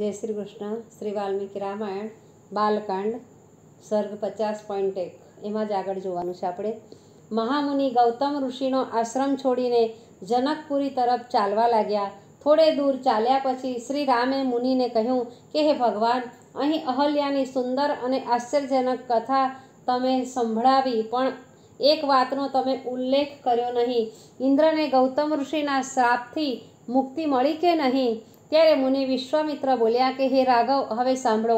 જય શ્રી કૃષ્ણ શ્રી વાલ્મીકી રામાયણ બાલકાંડ સર્ગ પચાસ પોઈન્ટ એક એમાં જ આગળ જોવાનું છે આપણે મહામુનિ ગૌતમ ઋષિનો આશ્રમ છોડીને જનકપુરી તરફ ચાલવા લાગ્યા થોડે દૂર ચાલ્યા પછી શ્રી રામે મુનિને કહ્યું કે હે ભગવાન અહીં અહલ્યાની સુંદર અને આશ્ચર્યજનક કથા તમે સંભળાવી પણ એક વાતનો તમે ઉલ્લેખ કર્યો નહીં ઇન્દ્રને ગૌતમ ઋષિના શ્રાપથી મુક્તિ મળી કે નહીં ત્યારે મુનિ વિશ્વામિત્ર બોલ્યા કે હે રાઘવ હવે સાંભળો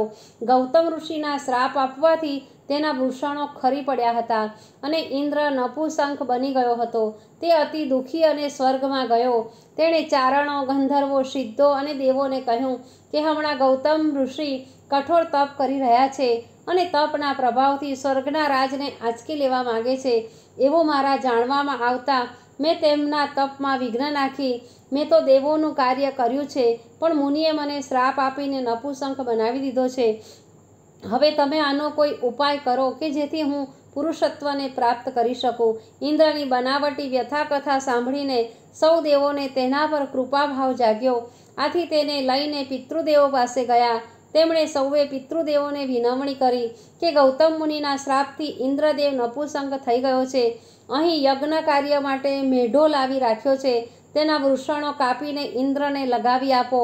ગૌતમ ઋષિના શ્રાપ આપવાથી તેના ભૂષણો ખરી પડ્યા હતા અને ઇન્દ્ર નપુસંખ બની ગયો હતો તે અતિ દુઃખી અને સ્વર્ગમાં ગયો તેણે ચારણો ગંધર્વો સિદ્ધો અને દેવોને કહ્યું કે હમણાં ગૌતમ ઋષિ કઠોર તપ કરી રહ્યા છે અને તપના પ્રભાવથી સ્વર્ગના રાજને આંચકી લેવા માગે છે એવો મારા જાણવામાં આવતા મેં તેમના તપમાં વિઘ્ન નાખી મેં તો દેવોનું કાર્ય કર્યું છે પણ મુનિએ મને શ્રાપ આપીને નપુસંક બનાવી દીધો છે હવે તમે આનો કોઈ ઉપાય કરો કે જેથી હું પુરુષત્વને પ્રાપ્ત કરી શકું ઇન્દ્રની બનાવટી વ્યથાકથા સાંભળીને સૌ દેવોને તેના પર કૃપાભાવ જાગ્યો આથી તેને લઈને પિતૃદેવો પાસે ગયા તેમણે સૌએ પિતૃદેવોને વિનમણી કરી કે ગૌતમ મુનિના શ્રાપથી ઇન્દ્રદેવ નપુસંગ થઈ ગયો છે અહીં યજ્ઞ કાર્ય માટે મેઢો લાવી રાખ્યો છે તેના વૃષણો કાપીને ઇન્દ્રને લગાવી આપો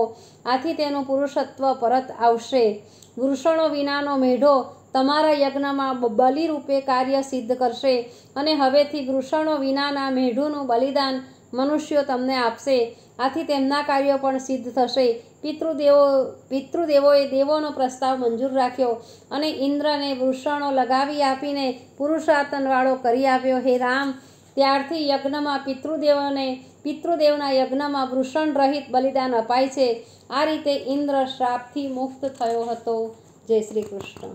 આથી તેનું પુરુષત્વ પરત આવશે વૃષણો વિનાનો મેઢો તમારા યજ્ઞમાં બલિરૂપે કાર્ય સિદ્ધ કરશે અને હવેથી વૃષણો વિનાના મેઢુનું બલિદાન મનુષ્યો તમને આપશે આથી તેમના કાર્યો પણ સિદ્ધ થશે પિતૃદેવો પિતૃદેવોએ દેવોનો પ્રસ્તાવ મંજૂર રાખ્યો અને ઇન્દ્રને વૃષણો લગાવી આપીને પુરુષાર્તનવાળો કરી આવ્યો હે રામ ત્યારથી યજ્ઞમાં પિતૃદેવોને પિતૃદેવના યજ્ઞમાં વૃષણ રહિત બલિદાન અપાય છે આ રીતે ઇન્દ્ર શ્રાપથી મુક્ત થયો હતો જય શ્રી કૃષ્ણ